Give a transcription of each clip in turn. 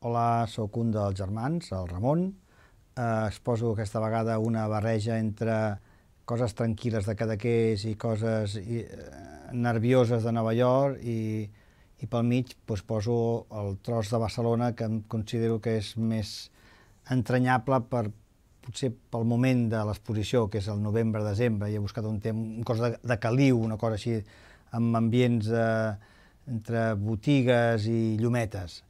Hola, sóc un dels germans, el Ramon. Eh, exposo aquesta vegada una barreja entre coses tranquil·les de Cadaqués i coses i, eh, nervioses de Nova York i, i pel mig doncs, poso el tros de Barcelona que em considero que és més entranyable per potser pel moment de l'exposició, que és el novembre-desembre, i he buscat un, temps, una cosa de, de caliu, una cosa així, amb ambients de, eh, entre botigues i llumetes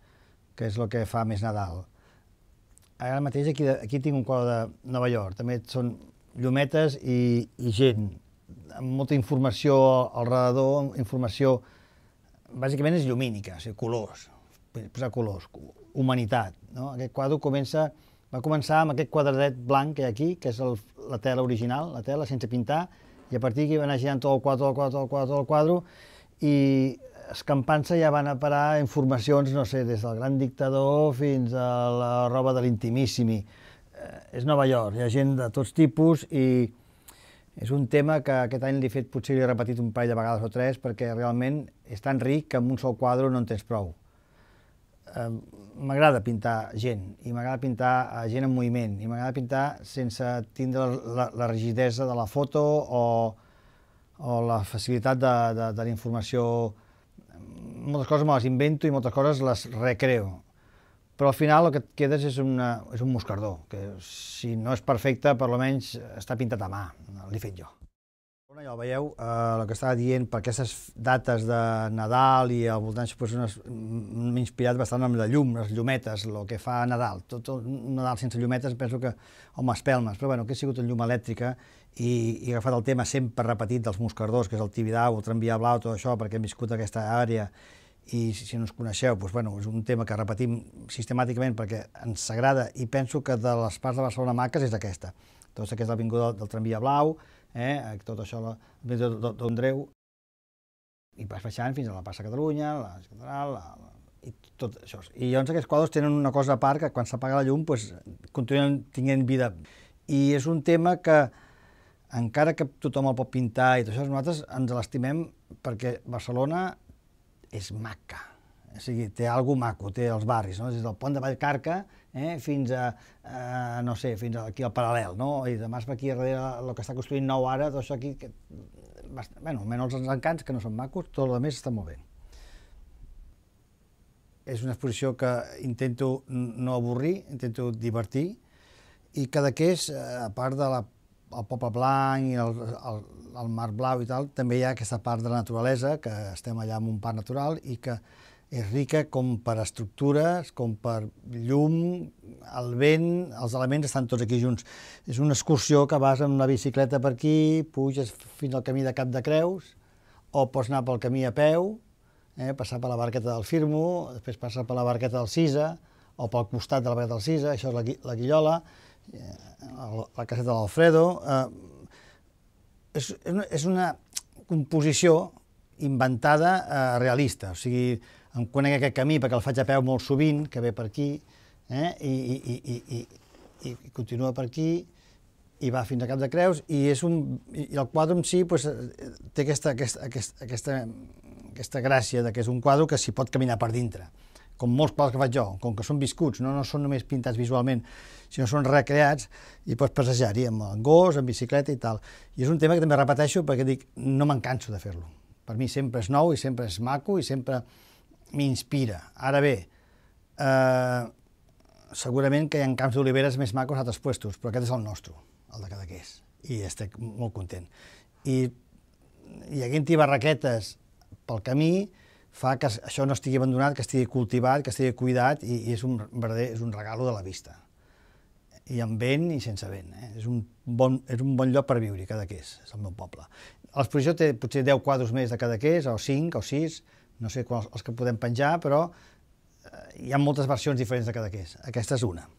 que és el que fa més Nadal. Ara mateix aquí, aquí tinc un quadre de Nova York, també són llumetes i, i gent, amb molta informació al redador, informació, bàsicament és llumínica, o sigui, colors, posar colors, humanitat. No? Aquest quadre comença, va començar amb aquest quadradet blanc que hi ha aquí, que és el, la tela original, la tela sense pintar, i a partir d'aquí va anar girant tot el quadre, tot el quadre, tot el quadre, tot el quadre, i escampant-se ja van a parar informacions, no sé, des del gran dictador fins a la roba de l'intimíssimi. Eh, és Nova York, hi ha gent de tots tipus i és un tema que aquest any li he fet, potser li he repetit un parell de vegades o tres, perquè realment és tan ric que amb un sol quadre no en tens prou. Eh, m'agrada pintar gent, i m'agrada pintar gent en moviment, i m'agrada pintar sense tindre la, la, la rigidesa de la foto o, o la facilitat de, de, de la informació moltes coses me les invento i moltes coses les recreo. Però al final el que et quedes és, una, és un moscardó, que si no és perfecte, per almenys està pintat a mà, l'he fet jo. Bueno, ja ho veieu, eh, el que estava dient, per aquestes dates de Nadal i al voltant, pues, m'he inspirat bastant amb la llum, les llumetes, el que fa Nadal. Tot el Nadal sense llumetes penso que, home, espelmes, però bueno, que ha sigut en llum elèctrica i, i he agafat el tema sempre repetit dels moscardors, que és el Tibidau, el tramvia blau, tot això, perquè hem viscut aquesta àrea i si no us coneixeu, doncs, bueno, és un tema que repetim sistemàticament perquè ens agrada i penso que de les parts de Barcelona maques és aquesta tot és l'avinguda del tramvia blau, eh, tot això, l'avinguda d'Andreu, i vas baixant fins a la Passa Catalunya, la Catedral, la, la, i tot això. I llavors aquests quadres tenen una cosa a part que quan s'apaga la llum pues, continuen tinguent vida. I és un tema que, encara que tothom el pot pintar i tot això, nosaltres ens l'estimem perquè Barcelona és maca o sigui, té cosa maco, té els barris, no? Des del pont de Vallcarca eh, fins a, eh, no sé, fins aquí al paral·lel, no? I demà es per aquí darrere el que està construint nou ara, tot això aquí... Que, bueno, almenys els encants, que no són macos, tot el més està molt bé. És una exposició que intento no avorrir, intento divertir, i cada que és, eh, a part de la el Poble Blanc i el, el, el Mar Blau i tal, també hi ha aquesta part de la naturalesa, que estem allà en un parc natural i que és rica com per estructures, com per llum, el vent, els elements estan tots aquí junts. És una excursió que vas amb la bicicleta per aquí, puges fins al camí de Cap de Creus, o pots anar pel camí a peu, eh, passar per la barqueta del Firmo, després passar per la barqueta del Cisa, o pel costat de la barqueta del Cisa, això és la, la Guillola, eh, la caseta de l'Alfredo... Eh, és, és una composició inventada eh, realista, o sigui, em conec aquest camí perquè el faig a peu molt sovint, que ve per aquí, eh? I, i, i, i, i, i continua per aquí, i va fins a Cap de Creus, i, és un, i el quadre en si pues, té aquesta, aquesta, aquesta, aquesta, aquesta gràcia de que és un quadre que s'hi pot caminar per dintre, com molts quadres que faig jo, com que són viscuts, no, no són només pintats visualment, sinó són recreats i pots passejar-hi amb gos, amb bicicleta i tal. I és un tema que també repeteixo perquè dic, no m'encanso de fer-lo. Per mi sempre és nou i sempre és maco i sempre m'inspira. Ara bé, eh, segurament que hi ha camps d'oliveres més macos a altres puestos, però aquest és el nostre, el de Cadaqués, i estic molt content. I, i haguent-hi barraquetes pel camí fa que això no estigui abandonat, que estigui cultivat, que estigui cuidat, i, i és, un verdader, és un regalo de la vista. I amb vent i sense vent. Eh? És, un bon, és un bon lloc per viure, Cadaqués, és el meu poble. L'exposició té potser 10 quadros més de Cadaqués, o 5, o 6, no sé quals, els que podem penjar, però eh, hi ha moltes versions diferents de cada que és. Aquesta és una.